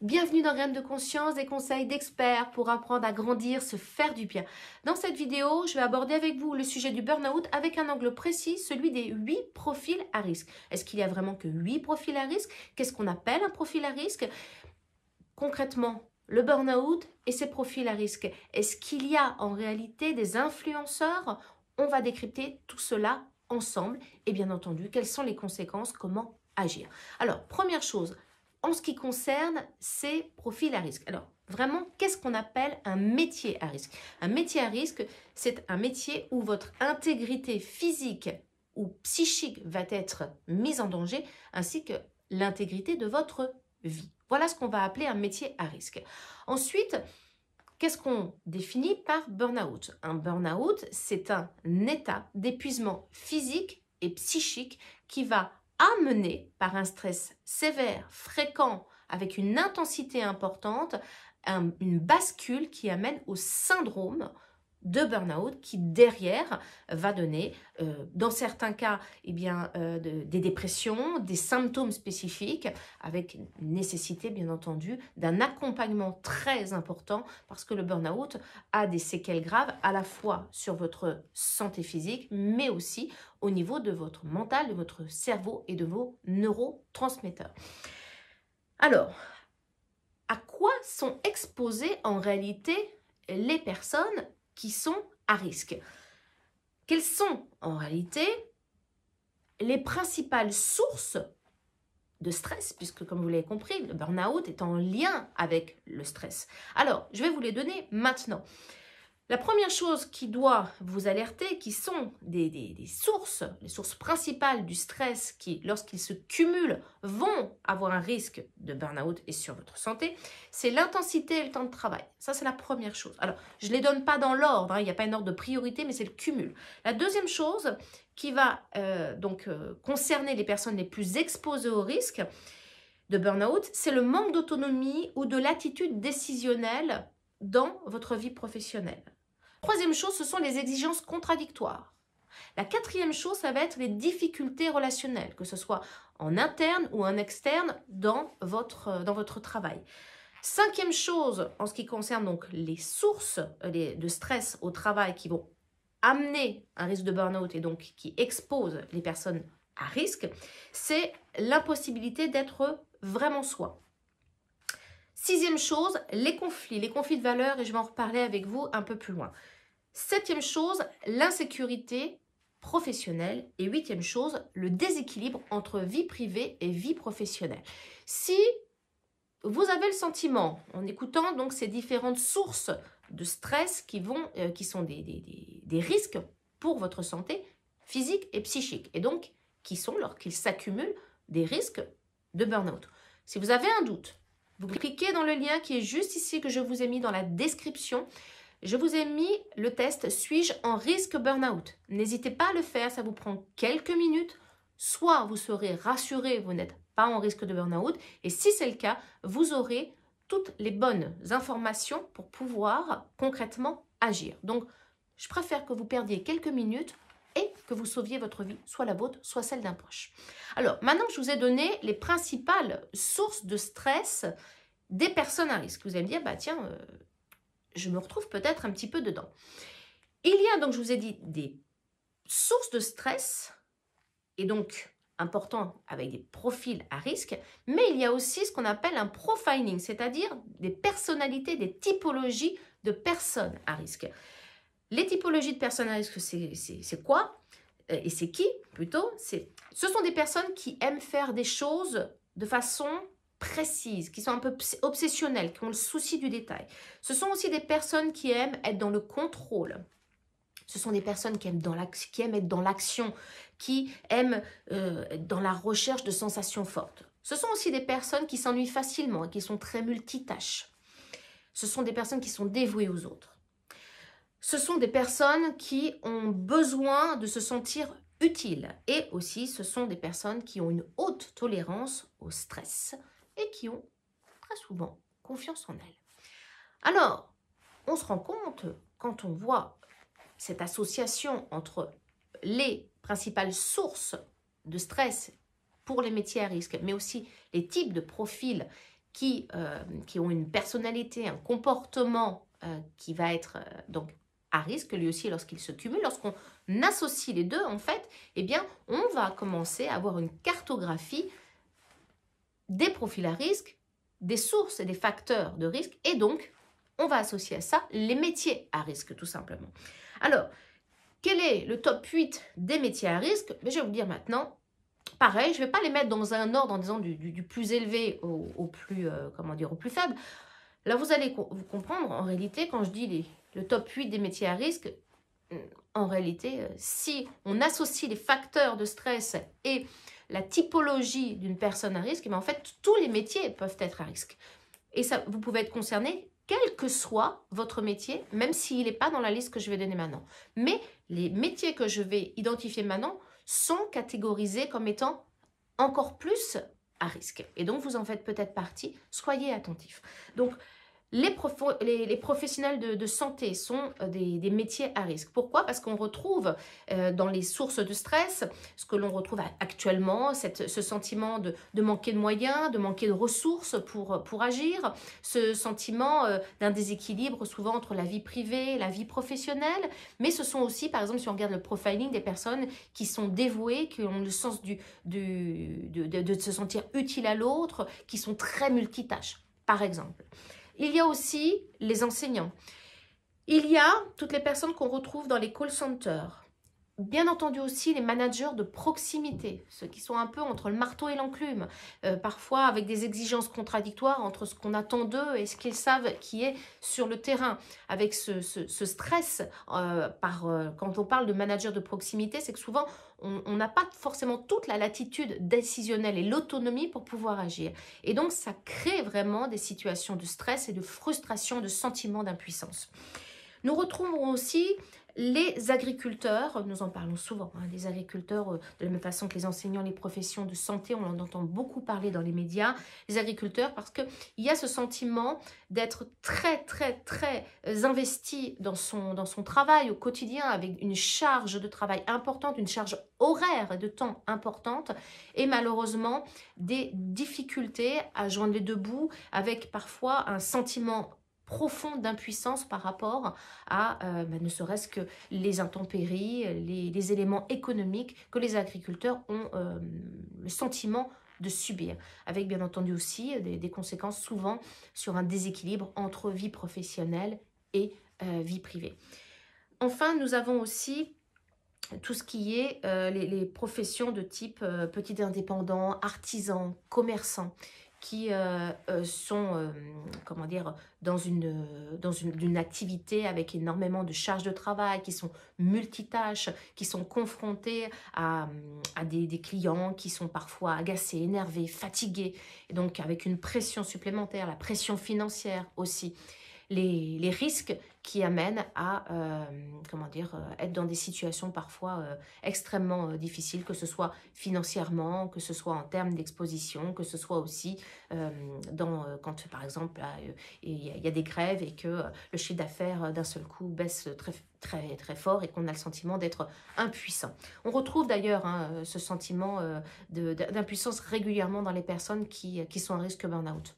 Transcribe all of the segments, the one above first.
Bienvenue dans Graines de Conscience, des conseils d'experts pour apprendre à grandir, se faire du bien. Dans cette vidéo, je vais aborder avec vous le sujet du burn-out avec un angle précis, celui des 8 profils à risque. Est-ce qu'il y a vraiment que 8 profils à risque Qu'est-ce qu'on appelle un profil à risque Concrètement, le burn-out et ses profils à risque. Est-ce qu'il y a en réalité des influenceurs On va décrypter tout cela ensemble et bien entendu, quelles sont les conséquences, comment agir. Alors, première chose, en ce qui concerne ces profils à risque. Alors, vraiment, qu'est-ce qu'on appelle un métier à risque Un métier à risque, c'est un métier où votre intégrité physique ou psychique va être mise en danger, ainsi que l'intégrité de votre vie. Voilà ce qu'on va appeler un métier à risque. Ensuite, qu'est-ce qu'on définit par burn-out Un burn-out, c'est un état d'épuisement physique et psychique qui va amené par un stress sévère, fréquent, avec une intensité importante, une bascule qui amène au syndrome de burn-out qui derrière va donner, euh, dans certains cas, eh bien, euh, des dépressions, des symptômes spécifiques, avec nécessité bien entendu d'un accompagnement très important parce que le burn-out a des séquelles graves à la fois sur votre santé physique, mais aussi au niveau de votre mental, de votre cerveau et de vos neurotransmetteurs. Alors, à quoi sont exposées en réalité les personnes qui sont à risque. Quelles sont en réalité les principales sources de stress, puisque comme vous l'avez compris, le burn-out est en lien avec le stress. Alors, je vais vous les donner maintenant. La première chose qui doit vous alerter, qui sont des, sources, les sources principales du stress qui, lorsqu'ils se cumulent, vont avoir un risque de burn-out et sur votre santé, c'est l'intensité et le temps de travail. Ça, c'est la première chose. Alors, je ne les donne pas dans l'ordre, hein, il n'y a pas un ordre de priorité, mais c'est le cumul. La deuxième chose qui va euh, donc euh, concerner les personnes les plus exposées au risque de burn-out, c'est le manque d'autonomie ou de l'attitude décisionnelle dans votre vie professionnelle. Troisième chose, ce sont les exigences contradictoires. La quatrième chose, ça va être les difficultés relationnelles, que ce soit en interne ou en externe dans votre, euh, dans votre travail. Cinquième chose, en ce qui concerne donc les sources euh, de stress au travail qui vont amener un risque de burn-out et donc qui exposent les personnes à risque, c'est l'impossibilité d'être vraiment soi. Sixième chose, les conflits, les conflits de valeurs, et je vais en reparler avec vous un peu plus loin. Septième chose, l'insécurité professionnelle. Et huitième chose, le déséquilibre entre vie privée et vie professionnelle. Si vous avez le sentiment, en écoutant donc ces différentes sources de stress qui, vont, euh, qui sont des, risques pour votre santé physique et psychique, et donc qui sont, lorsqu'ils s'accumulent, des risques de burn-out. Si vous avez un doute, vous cliquez dans le lien qui est juste ici que je vous ai mis dans la description. Je vous ai mis le test Suis-je en risque burn-out N'hésitez pas à le faire, ça vous prend quelques minutes. Soit vous serez rassuré, vous n'êtes pas en risque de burn-out. Et si c'est le cas, vous aurez toutes les bonnes informations pour pouvoir concrètement agir. Donc, je préfère que vous perdiez quelques minutes que vous sauviez votre vie, soit la vôtre, soit celle d'un proche. Alors, maintenant je vous ai donné les principales sources de stress des personnes à risque, vous allez me dire, bah tiens, euh, je me retrouve peut-être un petit peu dedans. Il y a donc, je vous ai dit, des sources de stress, et donc important avec des profils à risque, mais il y a aussi ce qu'on appelle un profiling, c'est-à-dire des personnalités, des typologies de personnes à risque. Les typologies de personnages, c'est quoi euh, Et c'est qui plutôt Ce sont des personnes qui aiment faire des choses de façon précise, qui sont un peu obsessionnelles, qui ont le souci du détail. Ce sont aussi des personnes qui aiment être dans le contrôle. Ce sont des personnes qui aiment, être dans l'action, qui aiment euh, être dans la recherche de sensations fortes. Ce sont aussi des personnes qui s'ennuient facilement et qui sont très multitâches. Ce sont des personnes qui sont dévouées aux autres ce sont des personnes qui ont besoin de se sentir utiles et aussi ce sont des personnes qui ont une haute tolérance au stress et qui ont très souvent confiance en elles. Alors, on se rend compte quand on voit cette association entre les principales sources de stress pour les métiers à risque, mais aussi les types de profils qui, euh, qui ont une personnalité, un comportement euh, qui va être euh, donc à risque lui aussi lorsqu'il se cumule, lorsqu'on associe les deux en fait, eh bien on va commencer à avoir une cartographie des profils à risque, des sources et des facteurs de risque et donc on va associer à ça les métiers à risque tout simplement. Alors, quel est le top 8 des métiers à risque mais Je vais vous dire maintenant, pareil, je ne vais pas les mettre dans un ordre en disant du, plus élevé au, plus, euh, comment dire, au plus faible. Là, vous allez vous comprendre, en réalité, quand je dis les, le top 8 des métiers à risque, en réalité, euh, si on associe les facteurs de stress et la typologie d'une personne à risque, mais eh ben, en fait, tous les métiers peuvent être à risque. Et ça, vous pouvez être concerné quel que soit votre métier, même s'il n'est pas dans la liste que je vais donner maintenant. Mais les métiers que je vais identifier maintenant sont catégorisés comme étant encore plus à risque. Et donc, vous en faites peut-être partie. Soyez attentif. Donc, les, professionnels de, santé sont euh, des, métiers à risque. Pourquoi Parce qu'on retrouve euh, dans les sources de stress ce que l'on retrouve actuellement, ce sentiment de, manquer de moyens, de manquer de ressources pour, agir, ce sentiment euh, d'un déséquilibre souvent entre la vie privée et la vie professionnelle. Mais ce sont aussi, par exemple, si on regarde le profiling, des personnes qui sont dévouées, qui ont le sens de, de se sentir utile à l'autre, qui sont très multitâches, par exemple. Il y a aussi les enseignants. Il y a toutes les personnes qu'on retrouve dans les call centers, Bien entendu aussi les managers de proximité, ceux qui sont un peu entre le marteau et l'enclume, euh, parfois avec des exigences contradictoires entre ce qu'on attend d'eux et ce qu'ils savent qui est sur le terrain. Avec ce, stress, euh, euh, quand on parle de manager de proximité, c'est que souvent on n'a pas forcément toute la latitude décisionnelle et l'autonomie pour pouvoir agir. Et donc ça crée vraiment des situations de stress et de frustration, de sentiment d'impuissance. Nous retrouvons aussi les agriculteurs, nous en parlons souvent, des hein, les agriculteurs, euh, de la même façon que les enseignants, les professions de santé, on en entend beaucoup parler dans les médias, les agriculteurs, parce qu'il y a ce sentiment d'être très, très, très euh, investi dans son, dans son travail au quotidien, avec une charge de travail importante, une charge horaire de temps importante, et malheureusement des difficultés à joindre les deux bouts, avec parfois un sentiment profonde d'impuissance par rapport à euh, bah, ne serait-ce que les intempéries, les, éléments économiques que les agriculteurs ont euh, le sentiment de subir, avec bien entendu aussi euh, des, conséquences souvent sur un déséquilibre entre vie professionnelle et vie privée. Enfin, nous avons aussi tout ce qui est les, les, professions de type petit indépendant, artisan, commerçant, qui euh, euh, sont euh, comment dire dans une dans une, activité avec énormément de charges de travail qui sont multitâches qui sont confrontés à, des, clients qui sont parfois agacés énervés fatigués et donc avec une pression supplémentaire la pression financière aussi les, les risques qui amène à euh, comment dire, euh, être dans des situations parfois euh, extrêmement difficiles, que ce soit financièrement, que ce soit en termes d'exposition, que ce soit aussi dans, quand par exemple il y, a des grèves et que le chiffre d'affaires d'un seul coup baisse très, très, très fort et qu'on a le sentiment d'être impuissant. On retrouve d'ailleurs hein, ce sentiment d'impuissance régulièrement dans les personnes qui, qui sont à risque burn-out.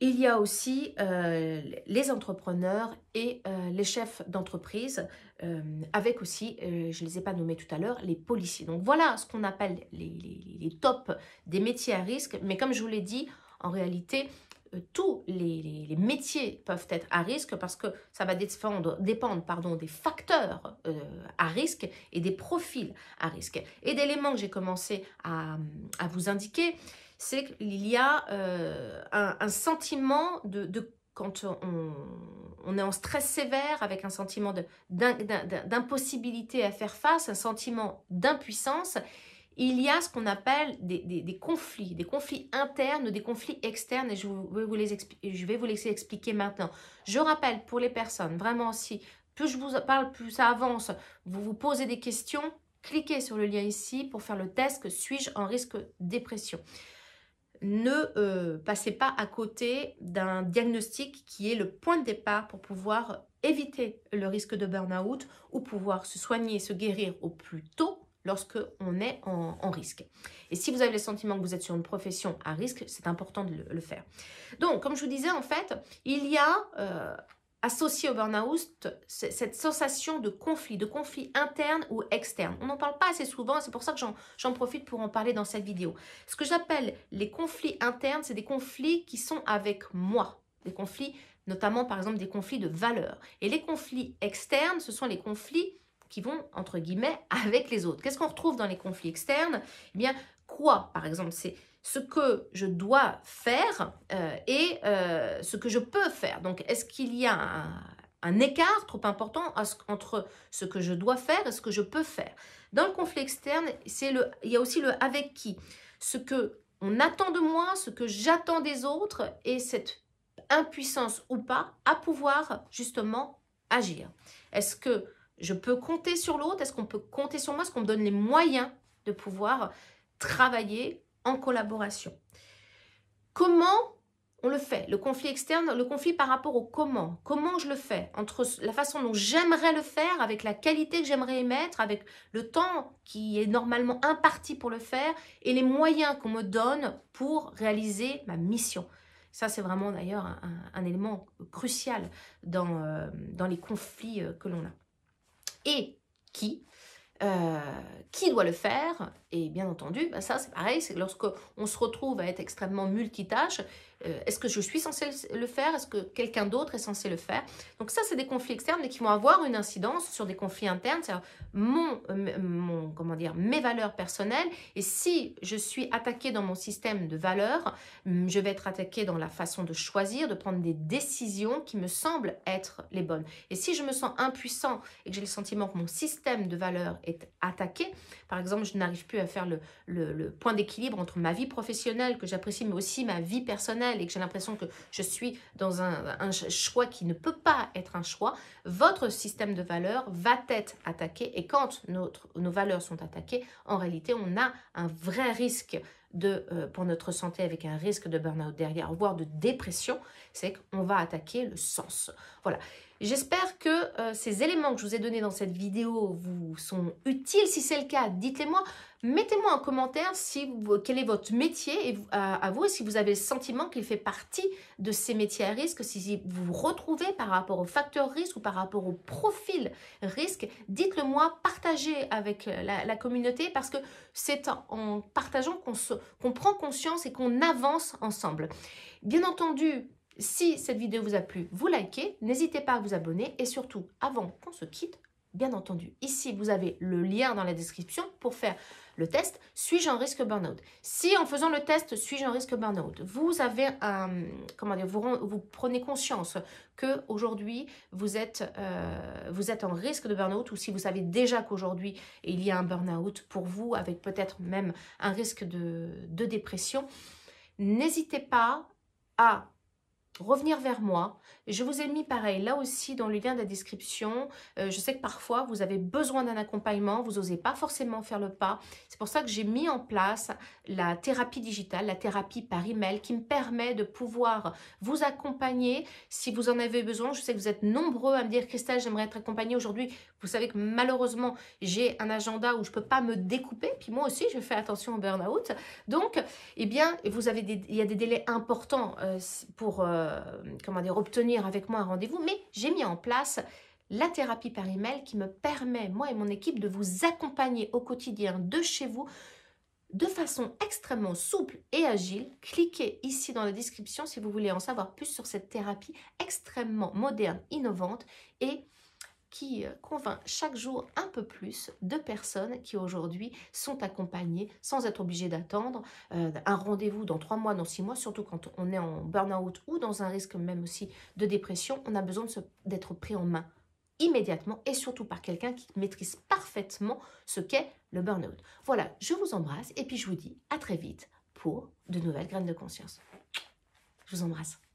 Il y a aussi euh, les entrepreneurs et euh, les chefs d'entreprise, euh, avec aussi, je ne les ai pas nommés tout à l'heure, les policiers. Donc voilà ce qu'on appelle les, tops des métiers à risque. Mais comme je vous l'ai dit, en réalité, tous les, métiers peuvent être à risque parce que ça va dépendre des facteurs à risque et des profils à risque. Et d'éléments que j'ai commencé à vous indiquer, c'est qu'il y a euh, un, sentiment de, quand on, est en stress sévère, avec un sentiment d'impossibilité à faire face, un sentiment d'impuissance, il y a ce qu'on appelle des, conflits, des conflits internes, des conflits externes, et je, vais vous les laisser expliquer maintenant. Je rappelle pour les personnes, vraiment, si plus je vous parle, plus ça avance, vous vous posez des questions, cliquez sur le lien ici pour faire le test suis-je en risque de dépression ne euh, passez pas à côté d'un diagnostic qui est le point de départ pour pouvoir éviter le risque de burn-out ou pouvoir se soigner et se guérir au plus tôt lorsque on est en, risque. Et si vous avez le sentiment que vous êtes sur une profession à risque, c'est important de le, faire. Donc, comme je vous disais, en fait, il y a euh, Associé au burn-out, cette sensation de conflit, de conflit interne ou externe. On n'en parle pas assez souvent, c'est pour ça que j'en profite pour en parler dans cette vidéo. Ce que j'appelle les conflits internes, c'est des conflits qui sont avec moi, des conflits notamment par exemple des conflits de valeurs. Et les conflits externes, ce sont les conflits qui vont, entre guillemets, avec les autres. Qu'est-ce qu'on retrouve dans les conflits externes Eh bien, quoi, par exemple. C'est ce que je dois faire euh, et euh, ce que je peux faire. Donc, est-ce qu'il y a un, écart trop important entre ce que je dois faire et ce que je peux faire Dans le conflit externe, c'est le, il y a aussi le avec qui. Ce que on attend de moi, ce que j'attends des autres et cette impuissance ou pas à pouvoir justement agir. Est-ce que je peux compter sur l'autre Est-ce qu'on peut compter sur moi Est-ce qu'on me donne les moyens de pouvoir travailler en collaboration. Comment on le fait Le conflit externe, le conflit par rapport au comment. Comment je le fais Entre la façon dont j'aimerais le faire, avec la qualité que j'aimerais émettre, avec le temps qui est normalement imparti pour le faire et les moyens qu'on me donne pour réaliser ma mission. Ça, c'est vraiment d'ailleurs un, élément crucial dans, euh, dans les conflits euh, que l'on a. Et qui euh, qui doit le faire Et bien entendu, bah, ça c'est pareil, c'est lorsque on se retrouve à être extrêmement multitâche, euh, est-ce que je suis censé le faire Est-ce que quelqu'un d'autre est censé le faire Donc ça, c'est des conflits externes et qui vont avoir une incidence sur des conflits internes, c'est-à-dire mon, euh, comment dire, mes valeurs personnelles. Et si je suis attaqué dans mon système de valeurs, hum, je vais être attaqué dans la façon de choisir, de prendre des décisions qui me semblent être les bonnes. Et si je me sens impuissant et que j'ai le sentiment que mon système de valeurs est attaqué, par exemple, je n'arrive plus à faire le point d'équilibre entre ma vie professionnelle que j'apprécie, mais aussi ma vie personnelle, et que j'ai l'impression que je suis dans un, choix qui ne peut pas être un choix, votre système de valeurs va être attaqué. Et quand nos valeurs sont attaquées, en réalité, on a un vrai risque de, euh, pour notre santé avec un risque de burn-out derrière, voire de dépression, c'est qu'on va attaquer le sens. Voilà. J'espère que euh, ces éléments que je vous ai donnés dans cette vidéo vous sont utiles. Si c'est le cas, dites-les-moi. Mettez-moi en commentaire si quel est votre métier et, à, vous et si vous avez le sentiment qu'il fait partie de ces métiers à risque, si vous vous retrouvez par rapport aux facteurs risque ou par rapport au profil risque. Dites-le moi, partagez avec la, communauté parce que c'est en, partageant qu'on prend conscience et qu'on avance ensemble. Bien entendu, si cette vidéo vous a plu, vous likez, n'hésitez pas à vous abonner et surtout, avant qu'on se quitte, bien entendu, ici vous avez le lien dans la description pour faire le test Suis-je en risque burn-out Si en faisant le test Suis-je en risque burn-out, vous avez un, comment dire, vous, prenez conscience que aujourd'hui vous êtes euh, vous êtes en risque de burn-out ou si vous savez déjà qu'aujourd'hui il y a un burn-out pour vous avec peut-être même un risque de dépression, n'hésitez pas à revenir vers moi. Je vous ai mis pareil là aussi dans le lien de la description. Euh, je sais que parfois vous avez besoin d'un accompagnement, vous n'osez pas forcément faire le pas. C'est pour ça que j'ai mis en place la thérapie digitale, la thérapie par email qui me permet de pouvoir vous accompagner si vous en avez besoin. Je sais que vous êtes nombreux à me dire Christelle, j'aimerais être accompagnée aujourd'hui. Vous savez que malheureusement, j'ai un agenda où je ne peux pas me découper. Puis moi aussi, je fais attention au burn-out. Donc, eh bien, vous avez il y a des délais importants euh, pour euh, euh, comment dire, obtenir avec moi un rendez-vous, mais j'ai mis en place la thérapie par email qui me permet, moi et mon équipe, de vous accompagner au quotidien de chez vous de façon extrêmement souple et agile. Cliquez ici dans la description si vous voulez en savoir plus sur cette thérapie extrêmement moderne, innovante et qui convainc euh, chaque jour un peu plus de personnes qui aujourd'hui sont accompagnées sans être obligées d'attendre euh, un rendez-vous dans trois mois, dans six mois, surtout quand on est en burn-out ou dans un risque même aussi de dépression, on a besoin d'être pris en main immédiatement et surtout par quelqu'un qui maîtrise parfaitement ce qu'est le burn-out. Voilà, je vous embrasse et puis je vous dis à très vite pour de nouvelles graines de conscience. Je vous embrasse.